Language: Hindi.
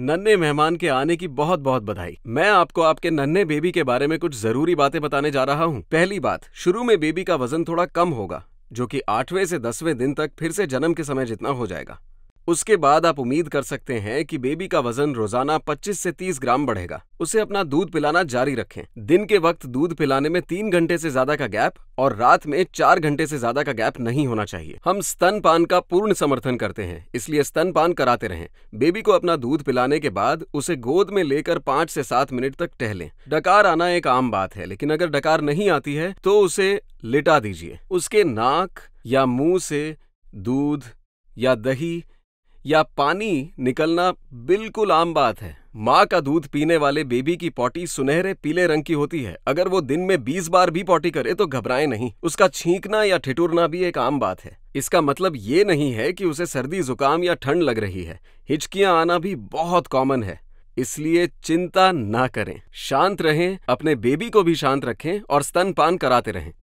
नन्हे मेहमान के आने की बहुत बहुत बधाई मैं आपको आपके नन्हे बेबी के बारे में कुछ जरूरी बातें बताने जा रहा हूँ पहली बात शुरू में बेबी का वजन थोड़ा कम होगा जो कि आठवें से दसवें दिन तक फिर से जन्म के समय जितना हो जाएगा उसके बाद आप उम्मीद कर सकते हैं कि बेबी का वजन रोजाना 25 से 30 ग्राम बढ़ेगा उसे अपना दूध पिलाना जारी रखें दिन के वक्त दूध पिलाने में तीन घंटे से ज्यादा का गैप और रात में चार घंटे से ज्यादा का गैप नहीं होना चाहिए हम स्तनपान का पूर्ण समर्थन करते हैं इसलिए स्तनपान कराते रहें बेबी को अपना दूध पिलाने के बाद उसे गोद में लेकर पांच से सात मिनट तक टहलें डकार आना एक आम बात है लेकिन अगर डकार नहीं आती है तो उसे लिटा दीजिए उसके नाक या मुंह से दूध या दही या पानी निकलना बिल्कुल आम बात है माँ का दूध पीने वाले बेबी की पॉटी सुनहरे पीले रंग की होती है अगर वो दिन में बीस बार भी पॉटी करे तो घबराए नहीं उसका छींकना या ठिठुरना भी एक आम बात है इसका मतलब ये नहीं है कि उसे सर्दी जुकाम या ठंड लग रही है हिचकियां आना भी बहुत कॉमन है इसलिए चिंता ना करें शांत रहें अपने बेबी को भी शांत रखें और स्तनपान कराते रहें